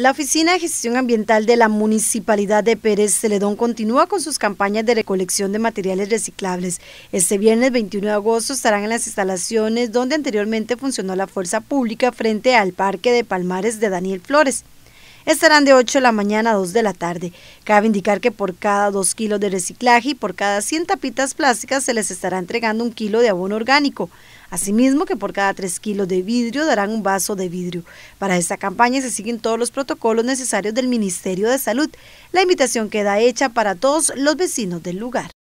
La Oficina de Gestión Ambiental de la Municipalidad de Pérez Celedón continúa con sus campañas de recolección de materiales reciclables. Este viernes 21 de agosto estarán en las instalaciones donde anteriormente funcionó la Fuerza Pública frente al Parque de Palmares de Daniel Flores estarán de 8 de la mañana a 2 de la tarde. Cabe indicar que por cada 2 kilos de reciclaje y por cada 100 tapitas plásticas se les estará entregando un kilo de abono orgánico. Asimismo que por cada 3 kilos de vidrio darán un vaso de vidrio. Para esta campaña se siguen todos los protocolos necesarios del Ministerio de Salud. La invitación queda hecha para todos los vecinos del lugar.